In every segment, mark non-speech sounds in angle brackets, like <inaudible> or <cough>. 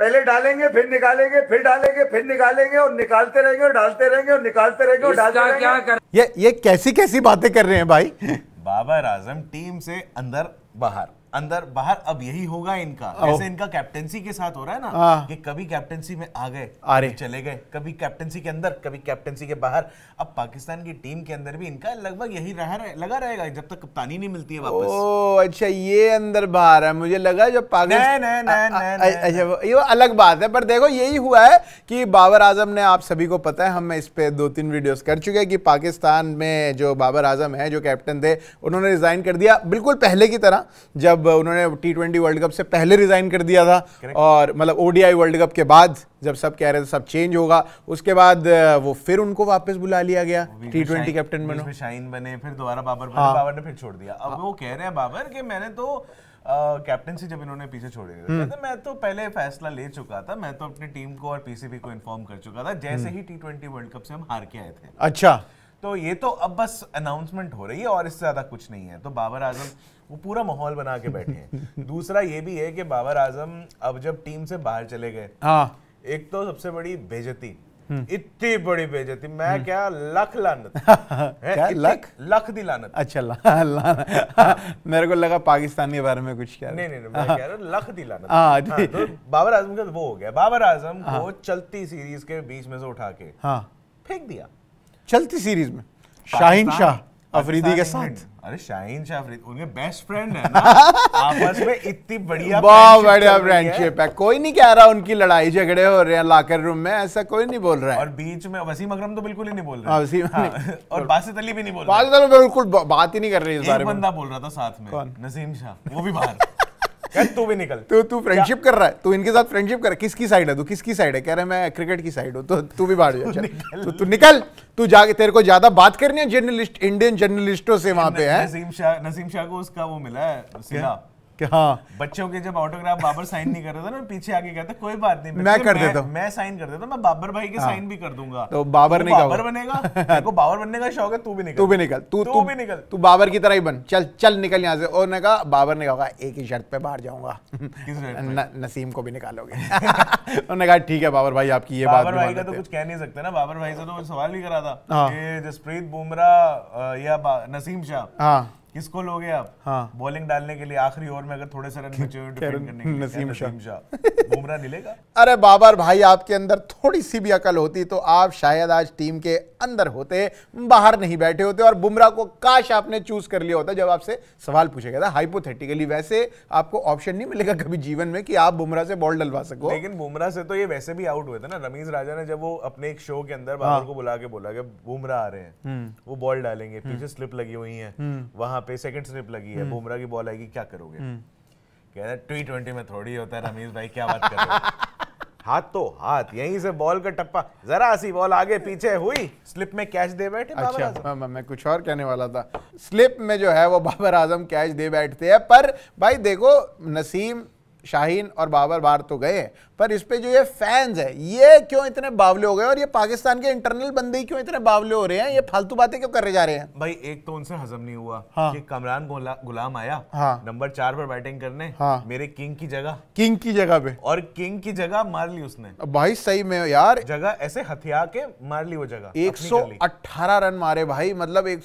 पहले डालेंगे फिर निकालेंगे फिर डालेंगे फिर निकालेंगे और निकालते रहेंगे और डालते रहेंगे और निकालते रहेंगे और डालते रहेंगे क्या कर ये ये कैसी कैसी बातें कर रहे हैं भाई बाबर आजम टीम से अंदर बाहर अंदर बाहर अब यही होगा इनका जैसे इनका कैप्टेंसी के साथ हो रहा है ना हाँ। कि कभी कैप्टेंसी में आ गए आ रहे चले गए कभी कैप्टेंसी के अंदर कभी कैप्टेंसी के बाहर अब पाकिस्तान की टीम के अंदर भी इनका लगभग यही रह रहे, लगा रहेगा जब तक कप्तानी नहीं मिलती है वापस ओ अच्छा ये अंदर बाहर है मुझे लगा जब पाकिस्तान अच्छा ये अलग बात है पर देखो यही हुआ है कि बाबर आजम ने आप सभी को पता है हम इस पे दो तीन वीडियो कर चुके हैं कि पाकिस्तान में जो बाबर आजम है जो कैप्टन थे उन्होंने रिजाइन कर दिया बिल्कुल पहले की तरह जब जब उन्होंने टी ट्वेंटी वर्ल्ड कप से पहले रिज़ाइन कर दिया था Correct. और मतलब ओडीआई वर्ल्ड कप के बाद जब सब कह रहे थे सब चेंज होगा उसके बाद वो फिर उनको वापस बुला लिया गया टी ट्वेंटी कैप्टन बनो शाइन बने फिर दोबारा बाबर बने हाँ। बाबर ने फिर छोड़ दिया अब हाँ। वो कह रहे हैं बाबर कि मैंने तो कैप्टन uh, से जब इन्होंने पीछे छोड़े हम्म। तो मैं तो पहले फैसला ले चुका था मैं तो अपनी टीम को और पीसीबी को इन्फॉर्म कर चुका था जैसे हम्म। ही टी ट्वेंटी वर्ल्ड कप से हम हार के आए थे अच्छा तो ये तो अब बस अनाउंसमेंट हो रही है और इससे ज्यादा कुछ नहीं है तो बाबर आजम वो पूरा माहौल बना के बैठे हैं <laughs> दूसरा ये भी है कि बाबर आजम अब जब टीम से बाहर चले गए हाँ। एक तो सबसे बड़ी बेजती हम्म। इतनी बड़ी बेजती मैं हम्म। क्या लख लानत <laughs> क्या लख लख दी लानत अच्छा ला, ला, लानत हाँ, मेरे को लगा पाकिस्तान के बारे में कुछ कह नहीं नहीं, नहीं मैं कह रहा लख दी लानत हाँ, हाँ तो बाबर आजम का तो वो हो गया बाबर आजम को चलती सीरीज के बीच में से उठा के हाँ फेंक दिया चलती सीरीज में शाहिन शाह अफरीदी के साथ अरे शाहीन शाह उनके बेस्ट फ्रेंड है ना <laughs> आपस में इतनी बढ़िया बहुत बढ़िया फ्रेंडशिप है कोई नहीं कह रहा उनकी लड़ाई झगड़े हो रहे हैं लाकर रूम में ऐसा कोई नहीं बोल रहा है और बीच में वसीम अकरम तो बिल्कुल ही नहीं बोल रहा हाँ, वसीम हाँ, और बासित अली भी नहीं बोल रहा बासित अली बिल्कुल बात ही नहीं कर रही इस बारे में बंदा बोल रहा था साथ में नसीम शाह वो भी बाहर <laughs> तू भी निकल तो तू तू फ्रेंडशिप कर रहा है तू इनके साथ फ्रेंडशिप कर रहा है किसकी साइड है तू किसकी साइड है कह रहा है मैं क्रिकेट की साइड हूँ तो तू भी बाहर जा अच्छा, तो तू निकल तू जाके तेरे को ज्यादा बात करनी है जर्नलिस्ट इंडियन जर्नलिस्टों से वहां पे है नसीम शाह नसीम शाह को उसका वो मिला है कि हाँ बच्चों के जब ऑटोग्राफ बाबर साइन नहीं कर रहा था ना पीछे आगे कहता कोई बात नहीं मैं कर देता मैं साइन कर देता मैं बाबर भाई के साइन हाँ। भी कर दूंगा तो बाबर नहीं बाबर बनेगा बाबर बनने का शौक है तू भी निकल तू भी निकल तू तू भी निकल तू बाबर की तरह ही बन चल चल निकल यहाँ से और ने कहा बाबर ने कहा एक ही शर्त पे बाहर जाऊंगा नसीम को भी निकालोगे उन्होंने कहा ठीक है बाबर भाई आपकी ये बात बाबर भाई का तो कुछ कह नहीं सकते ना बाबर भाई से तो सवाल भी करा था हाँ। जसप्रीत बुमराह या नसीम शाह हाँ। किसको लोगे आप हाँ बॉलिंग डालने के लिए आखिरी ओवर में अगर थोड़े से रन बचे हुए डिफेंड करने के लिए नसीम शाह बुमराह मिलेगा <laughs> अरे बाबर भाई आपके अंदर थोड़ी सी भी अकल होती तो आप शायद आज टीम के अंदर होते बाहर नहीं बैठे होते और बुमराह को काश आपने चूज कर लिया होता जब आपसे सवाल पूछा गया था हाइपोथेटिकली वैसे आपको ऑप्शन नहीं मिलेगा कभी जीवन में कि आप बुमराह से बॉल डलवा सको लेकिन बुमराह से तो ये वैसे भी आउट हुए थे ना रमीज राजा ने जब वो अपने एक शो के अंदर बाबर हाँ। को बुला के बोला बुमराह आ रहे हैं हम्म। वो बॉल डालेंगे पीछे स्लिप हम्म। लगी हुई है हम्म। वहां वहां पे सेकंड स्लिप लगी है हम्म। बुमराह की बॉल आएगी क्या करोगे हम्म। कह रहे टी ट्वेंटी में थोड़ी होता है रमेश भाई क्या बात कर रहे हो <laughs> हाथ तो हाथ यहीं से बॉल का टप्पा जरा सी बॉल आगे पीछे हुई स्लिप में कैच दे बैठे अच्छा बाबर आजम मैं, मैं कुछ और कहने वाला था स्लिप में जो है वो बाबर आजम कैच दे बैठते हैं पर भाई देखो नसीम शाहीन और बाबर बार तो गए पर इस पे जो ये फैंस है ये क्यों इतने बावले हो गए और ये पाकिस्तान के इंटरनल बंदे क्यों इतने बावले हो रहे हैं ये फालतू बातें क्यों कर रहे जा रहे हैं भाई एक तो उनसे हजम नहीं हुआ हाँ। कि कमरान गुलाम आया हाँ। नंबर चार पर बैटिंग करने हाँ। मेरे किंग की जगह किंग की जगह पे और किंग की जगह मार ली उसने भाई सही में यार जगह ऐसे हथिया के मार ली वो जगह एक रन मारे भाई मतलब एक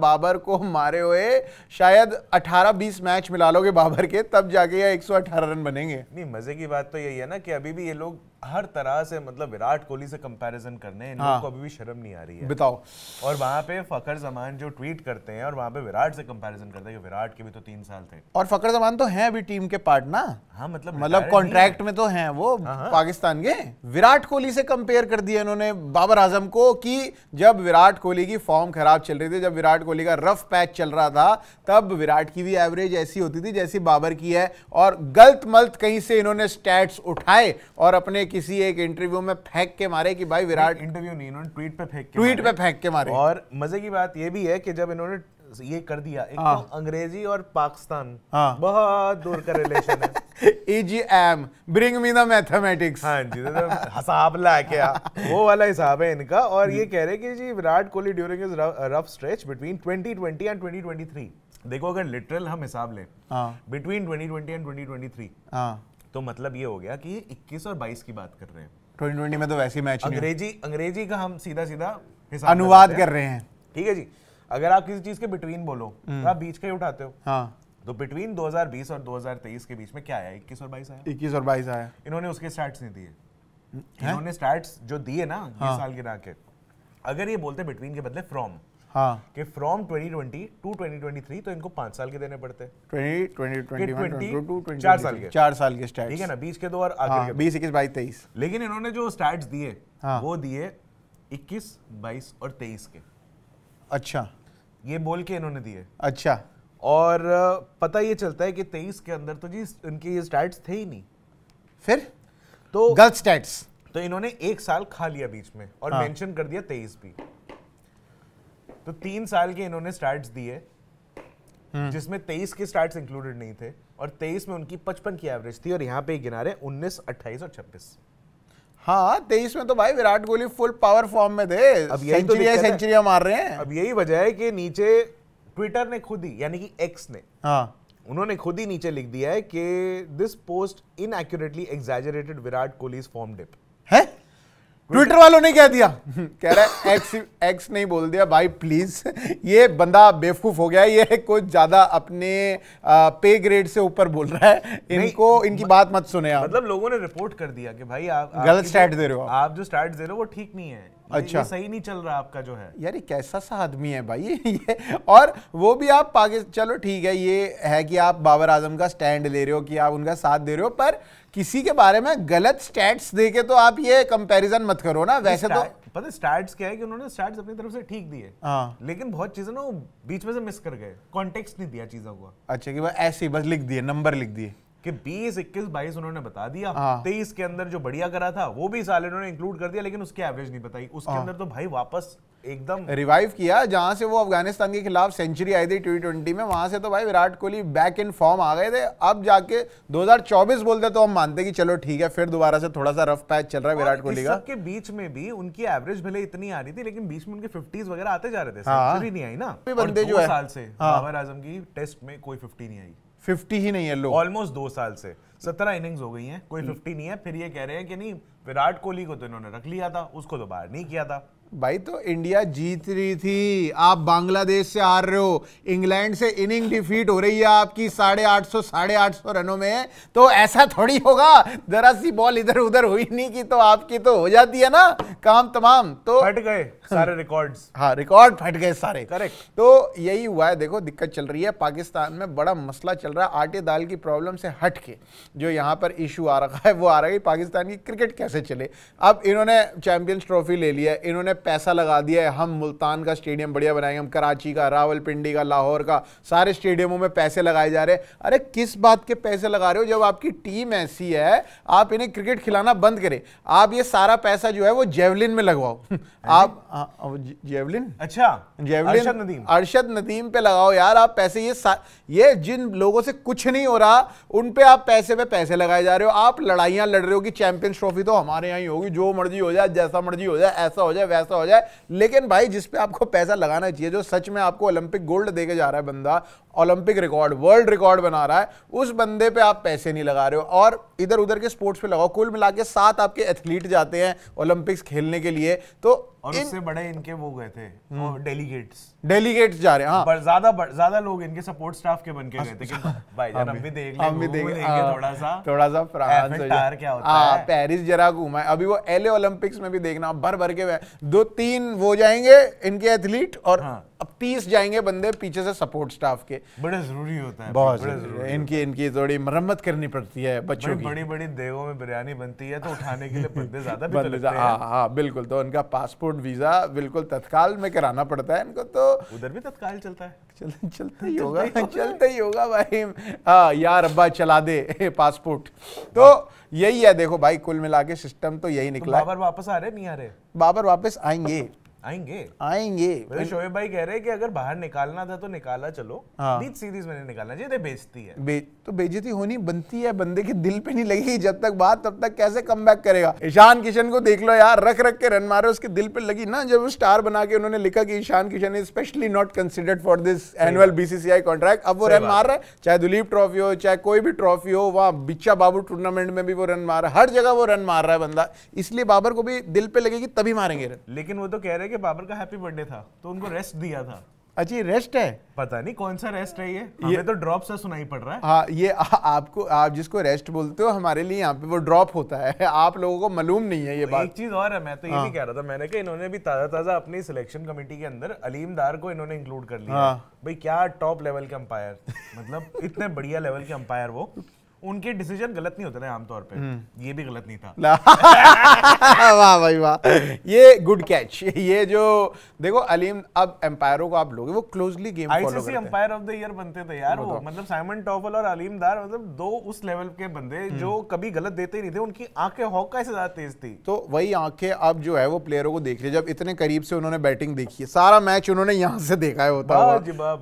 बाबर को मारे हुए शायद अठारह बीस मैच मिला लोगे बाबर के तब जाके एक सौ रन बनेंगे नहीं मजे की बात तो यही है ना कि अभी भी ये लोग हर तरह से मतलब विराट कोहली से कंपैरिजन करने इन हाँ। को अभी भी शर्म नहीं आ रही है बताओ और वहां पे फकर जमान जो ट्वीट करते हैं और वहां पे विराट से कंपैरिजन करते हैं कि विराट के भी तो तीन साल थे और फकर जमान तो हैं अभी टीम के पार्ट ना हाँ मतलब मतलब कॉन्ट्रैक्ट में तो हैं वो हाँ, हाँ। पाकिस्तान के विराट कोहली से कंपेयर कर दिया इन्होंने बाबर आजम को कि जब विराट कोहली की फॉर्म खराब चल रही थी जब विराट कोहली का रफ पैच चल रहा था तब विराट की भी एवरेज ऐसी होती थी जैसी बाबर की है और गलत मलत कहीं से इन्होंने स्टैट्स उठाए और अपने किसी एक इंटरव्यू में फेंक के मारे कि भाई विराट इंटरव्यू नहीं इन्होंने ट्वीट पे फेंक ट्वीट पे फेंक के मारे और मजे की बात यह भी है कि जब इन्होंने ये कर दिया एक तो हाँ। अंग्रेजी और पाकिस्तान हाँ। बहुत दूर का रिलेशन है <laughs> EGM, bring me the mathematics. हाँ जी तो, तो हिसाब ला क्या वो वाला हिसाब है इनका और ये कह रहे कि जी Virat Kohli during his rough stretch between 2020 and 2023 देखो अगर लिटरल हम हिसाब लें बिटवीन 2020 एंड 2023 हाँ तो मतलब ये हो गया कि ये 21 और 22 की बात कर रहे हैं 2020 में तो वैसे मैच अंग्रेजी अंग्रेजी का हम सीधा सीधा हिसाब अनुवाद कर रहे हैं ठीक है जी अगर आप किसी चीज के बिटवीन बोलो हम्म। तो आप बीच का ही उठाते हो हाँ तो बिटवीन 2020 और 2023 के बीच में क्या आया 21 और 22 आया 21 और 22 आया इन्होंने उसके स्टार्ट्स नहीं दिए इन्होंने स्टार्ट्स जो दिए ना हाँ. साल के ना के अगर ये बोलते बिटवीन के बदले फ्रॉम हाँ कि फ्रॉम 2020 टू 2023 तो इनको पांच साल के देने पड़ते हैं बीस के दो और हाँ, बीस इक्कीस बाईस तेईस लेकिन इन्होंने जो स्टैट्स दिए हाँ, वो दिए इक्कीस बाईस और तेईस के अच्छा ये बोल के इन्होंने दिए अच्छा और पता ये चलता है कि तेईस के अंदर तो जी इनके ये स्टैट्स थे ही नहीं फिर तो गलत स्टैट्स तो इन्होंने एक साल खा लिया बीच में और मेंशन हाँ। कर दिया तेईस भी तो तीन साल के इन्होंने स्टार्ट दिए हम्म। जिसमें तेईस के स्टार्ट इंक्लूडेड नहीं थे और तेईस में उनकी पचपन की एवरेज थी और यहाँ पे गिना रहे उन्नीस अट्ठाईस और छब्बीस हाँ तेईस में तो भाई Virat Kohli full power form में थे अब यही सेंचुरिया, तो सेंचुरिया मार रहे हैं अब यही वजह है कि नीचे ट्विटर ने खुद ही यानी कि एक्स ने हाँ उन्होंने खुद ही नीचे लिख दिया है कि this post in exaggerated Virat Kohli's form dip है ट्विटर वालों ने क्या दिया <laughs> कह रहा है एक्स एक्स नहीं बोल दिया भाई प्लीज ये बंदा बेवकूफ हो गया ये कुछ ज्यादा अपने पे ग्रेड से ऊपर बोल रहा है इनको इनकी बात मत सुने आप मतलब लोगों ने रिपोर्ट कर दिया कि भाई आप गलत स्टार्ट दे रहे हो आप जो स्टार्ट दे रहे हो वो ठीक नहीं है अच्छा सही नहीं चल रहा आपका जो है यार ये कैसा सा आदमी है भाई <laughs> ये और वो भी आप पाकिस्तान चलो ठीक है ये है कि आप बाबर आजम का स्टैंड ले रहे हो कि आप उनका साथ दे रहे हो पर किसी के बारे में गलत स्टैट्स दे के तो आप ये कंपैरिजन मत करो ना वैसे तो पता स्टैट्स क्या है कि उन्होंने स्टैट्स अपनी तरफ से ठीक दिए हाँ। लेकिन बहुत चीजें ना बीच में से मिस कर गए कॉन्टेक्स्ट नहीं दिया चीजों को अच्छा कि वह ऐसे ही बस लिख दिए नंबर लिख दिए कि 20 21 22 उन्होंने बता दिया हाँ। तेईस के अंदर जो बढ़िया करा था वो भी साल इन्होंने इंक्लूड कर दिया लेकिन उसकी एवरेज नहीं बताई उसके हाँ। अंदर तो भाई वापस एकदम रिवाइव किया जहां से वो अफगानिस्तान के खिलाफ सेंचुरी आई थी टी ट्वेंटी में वहां से तो भाई Virat Kohli back in form आ गए थे अब जाके 2024 बोलते तो हम मानते कि चलो ठीक है फिर दोबारा से थोड़ा सा रफ पैच चल रहा है विराट कोहली का के बीच में भी उनकी एवरेज भले इतनी आ रही थी लेकिन बीच में उनके फिफ्टीज वगैरह आते जा रहे थे सेंचुरी हाँ। नहीं आई ना बंदे जो है साल से बाबर आजम की टेस्ट में कोई फिफ्टी नहीं आई फिफ्टी ही नहीं है लोग ऑलमोस्ट दो साल से सत्रह इनिंग्स हो गई हैं कोई हम्म। फिफ्टी नहीं है फिर ये कह रहे हैं कि नहीं विराट कोहली को तो इन्होंने रख लिया था उसको तो बाहर नहीं किया था भाई तो इंडिया जीत रही थी आप बांग्लादेश से हार रहे हो इंग्लैंड से इनिंग डिफीट हो रही है आपकी साढ़े आठ सौ साढ़े आठ सौ रनों में तो ऐसा थोड़ी होगा जरा सी बॉल इधर उधर हुई नहीं की तो आपकी तो हो जाती है ना काम तमाम तो फट गए सारे रिकॉर्ड्स हाँ रिकॉर्ड फट गए सारे करेक्ट तो यही हुआ है देखो दिक्कत चल रही है पाकिस्तान में बड़ा मसला चल रहा है आटे दाल की प्रॉब्लम से हट के जो यहाँ पर इशू आ रहा है वो आ रहा है पाकिस्तान की क्रिकेट कैसे चले अब इन्होंने चैंपियंस ट्रॉफी ले लिया इन्होंने पैसा लगा दिया है हम मुल्तान का स्टेडियम बढ़िया बनाएंगे हम कराची का रावलपिंडी का लाहौर का सारे स्टेडियमों में पैसे लगाए जा रहे हैं अरे किस बात के पैसे लगा रहे हो जब आपकी टीम ऐसी है आप इन्हें क्रिकेट खिलाना बंद करें आप ये सारा पैसा जो है वो जेवलिन में लगवाओ हाँ <laughs> आप हाँ, जेवलिन अच्छा जेवलिन अरशद नदीम पे लगाओ यार आप पैसे ये ये जिन लोगों से कुछ नहीं हो रहा उन पे आप पैसे पे पैसे लगाए जा रहे हो आप लड़ाइयां लड़ रहे हो कि चैंपियंस ट्रॉफी तो हमारे यहाँ ही होगी जो मर्जी हो जाए जैसा मर्जी हो जाए ऐसा हो जाए वैसा ऐसा हो जाए लेकिन भाई जिसपे आपको पैसा लगाना चाहिए जो सच में आपको ओलंपिक गोल्ड देके जा रहा है बंदा ओलंपिक रिकॉर्ड वर्ल्ड रिकॉर्ड बना रहा है उस बंदे पे आप पैसे नहीं लगा रहे हो और इधर उधर के स्पोर्ट्स पे लगाओ कुल मिला के साथ आपके एथलीट जाते हैं ओलंपिक्स खेलने के लिए तो और इन... उससे बड़े इनके वो गए थे डेलीगेट्स हम्म। डेलीगेट्स जा रहे हैं हाँ ज्यादा ज्यादा लोग इनके सपोर्ट स्टाफ के बन के गए थे अच्छा। भाई हम भी देख थोड़ा सा थोड़ा सा क्या होता हाँ, है पेरिस जरा घूमा अभी वो एलए ओलंपिक्स में भी देखना भर भर के दो तीन वो जाएंगे इनके एथलीट और हाँ। अब तीस जाएंगे बंदे पीछे से सपोर्ट स्टाफ के बड़े जरूरी होता है बहुत बड़ा जरूरी इनकी इनकी थोड़ी मरम्मत करनी पड़ती है बच्चों बड़ी, की बड़ी बड़ी देगों में बिरयानी बनती है तो उठाने के लिए बंदे ज्यादा भी तो बंदे तो हाँ हाँ बिल्कुल तो उनका पासपोर्ट वीजा बिल्कुल तत्काल में कराना पड़ता है इनको तो उधर भी तत्काल चलता है चल चलता ही <laughs> होगा चलता ही होगा भाई हाँ यार अब्बा चला दे पासपोर्ट <laughs> तो यही है देखो भाई कुल मिला के सिस्टम तो यही तो निकला बाबर वापस आ रहे नहीं आ रहे बाबर वापस आएंगे आएंगे आएंगे तो शोएब भाई कह रहे हैं कि अगर बाहर निकालना था तो निकाला चलो हाँ। सीरीज में निकालना चाहिए तो बेचती है बे, तो बेजती होनी बनती है बंदे के दिल पे नहीं लगेगी जब तक बात तब तक कैसे कम करेगा ईशान किशन को देख लो यार रख रख के रन मारे उसके दिल पे लगी ना जब स्टार बना के उन्होंने लिखा कि Ishan Kishan is specially not considered for this annual BCCI contract अब वो रन मार रहा है चाहे दुलीप ट्रॉफी हो चाहे कोई भी ट्रॉफी हो वहाँ बिच्चा बाबू टूर्नामेंट में भी वो रन मार रहा है हर जगह वो रन मार रहा है बंदा इसलिए बाबर को भी दिल पे लगेगी तभी मारेंगे रन लेकिन वो तो कह रहे हैं कि बाबर का हैप्पी बर्थडे था तो उनको रेस्ट दिया था अच्छा ये रेस्ट है पता नहीं कौन सा रेस्ट है ये ये हमें तो ड्रॉप सा सुनाई पड़ रहा है हाँ ये आ, आपको आप जिसको रेस्ट बोलते हो हमारे लिए यहाँ पे वो ड्रॉप होता है <laughs> आप लोगों को मालूम नहीं है ये तो बात एक चीज और है मैं तो हाँ। ये भी हाँ। कह रहा था मैंने कहा इन्होंने भी ताजा ताजा अपनी सिलेक्शन कमेटी के अंदर अलीम दार को इन्होंने इंक्लूड कर लिया हाँ। भाई क्या टॉप लेवल के अंपायर मतलब इतने बढ़िया लेवल के अंपायर वो उनके डिसीजन गलत नहीं होते थे आमतौर पे हम्म। ये भी गलत नहीं था <laughs> वाह भाई वाह ये गुड कैच ये जो देखो अलीम अब एम्पायरों को आप लोगे वो closely game ICC umpire of the year बनते थे यार वो मतलब साइमन टॉफल और अलीम दार मतलब दो उस लेवल के बंदे हम्म। जो कभी गलत देते ही नहीं थे उनकी आंखें हॉका से ज्यादा तेज थी तो वही आंखें अब जो है वो प्लेयरों को देख रही जब इतने करीब से उन्होंने बैटिंग देखी है सारा मैच उन्होंने यहाँ से देखा है होता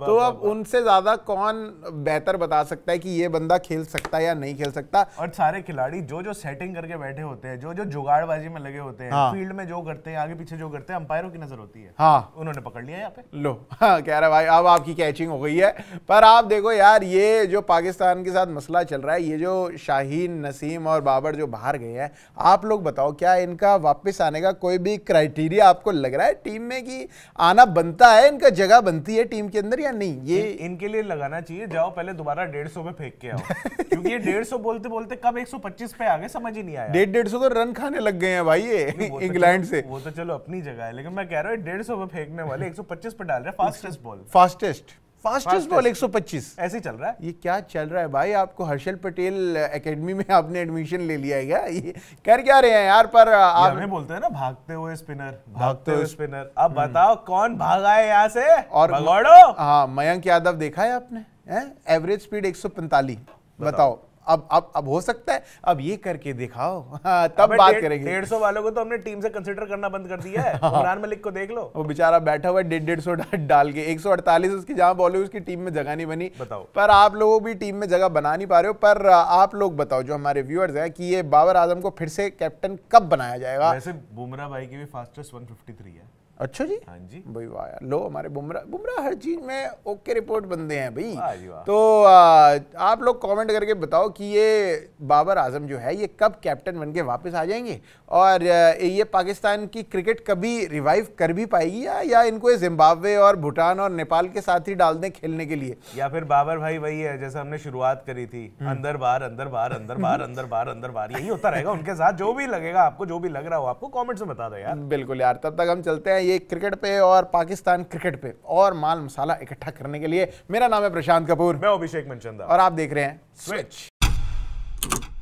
तो अब उनसे ज्यादा कौन बेहतर बता सकता है कि ये बंदा खेल सकता है या नहीं खेल सकता और सारे खिलाड़ी जो जो सेटिंग करके बैठे होते हैं जो जो जुगाड़बाजी में लगे होते हैं हाँ। फील्ड में जो करते हैं आगे पीछे जो करते हैं अंपायरों की नजर होती है हाँ उन्होंने पकड़ लिया यहाँ पे लो <laughs> हाँ कह रहे भाई अब आपकी कैचिंग हो गई है पर आप देखो यार ये जो पाकिस्तान के साथ मसला चल रहा है ये जो शाहीन नसीम और बाबर जो बाहर गए हैं आप लोग बताओ क्या इनका वापस आने का कोई भी क्राइटेरिया आपको लग रहा है टीम में कि आना बनता है इनका जगह बनती है टीम के अंदर या नहीं ये इनके लिए लगाना चाहिए जाओ पहले दोबारा डेढ़ सौ में फेंक के आओ <laughs> क्योंकि ये डेढ़ सौ बोलते बोलते कब एक सौ पच्चीस पे आ गए समझ ही नहीं आया डेढ़ डेढ़ सौ तो रन खाने लग गए हैं भाई ये तो इंग्लैंड से वो तो चलो अपनी जगह है लेकिन मैं कह रहा हूँ डेढ़ सौ पे फेंकने वाले 125 पे डाल रहे fastest ball fastest fastest ball 125 ऐसे चल रहा है ये क्या चल रहा है भाई आपको हर्षल पटेल एकेडमी में आपने एडमिशन ले लिया है क्या ये कर क्या रहे हैं यार पर आप हमें बोलते हैं ना भागते हुए स्पिनर भागते, हुए स्पिनर अब हम्म। बताओ कौन भागा है यहाँ से और हाँ मयंक यादव देखा है आपने एवरेज स्पीड 145 बताओ अब अब अब हो सकता है अब ये करके दिखाओ <laughs> तब बात करेंगे डेढ़ सौ वालों को तो हमने टीम से कंसिडर करना बंद कर दिया है <laughs> हाँ। इमरान मलिक को देख लो वो बेचारा बैठा हुआ है डेढ़ डेढ़ सौ डाल के एक सौ अड़तालीस उसकी जहां बॉल उसकी टीम में जगह नहीं बनी बताओ पर आप लोगों भी टीम में जगह बना नहीं पा रहे हो पर आप लोग बताओ जो हमारे व्यूअर्स है कि ये बाबर आजम को फिर से कैप्टन कब बनाया जाएगा वैसे बुमराह भाई की भी फास्टेस्ट वन है अच्छा जी हाँ जी भाई वाह यार लो हमारे बुमराह बुमराह हर चीज में ओके रिपोर्ट बंदे हैं भाई तो आ, आप लोग कमेंट करके बताओ कि ये बाबर आजम जो है ये कब कैप्टन बन के वापस आ जाएंगे और ये पाकिस्तान की क्रिकेट कभी रिवाइव कर भी पाएगी या, या इनको ये जिम्बाब्वे और भूटान और नेपाल के साथ ही डाल दें खेलने के लिए या फिर बाबर भाई वही है जैसे हमने शुरुआत करी थी हम्म। अंदर बार अंदर बार अंदर बार <laughs> अंदर बार अंदर बार यही होता रहेगा उनके साथ जो भी लगेगा आपको जो भी लग रहा हो आपको कॉमेंट्स में बता दो यार बिल्कुल यार तब तक हम चलते हैं ये क्रिकेट पे और पाकिस्तान क्रिकेट पे और माल मसाला इकट्ठा करने के लिए मेरा नाम है प्रशांत कपूर मैं अभिषेक मनचंदा और आप देख रहे हैं स्विच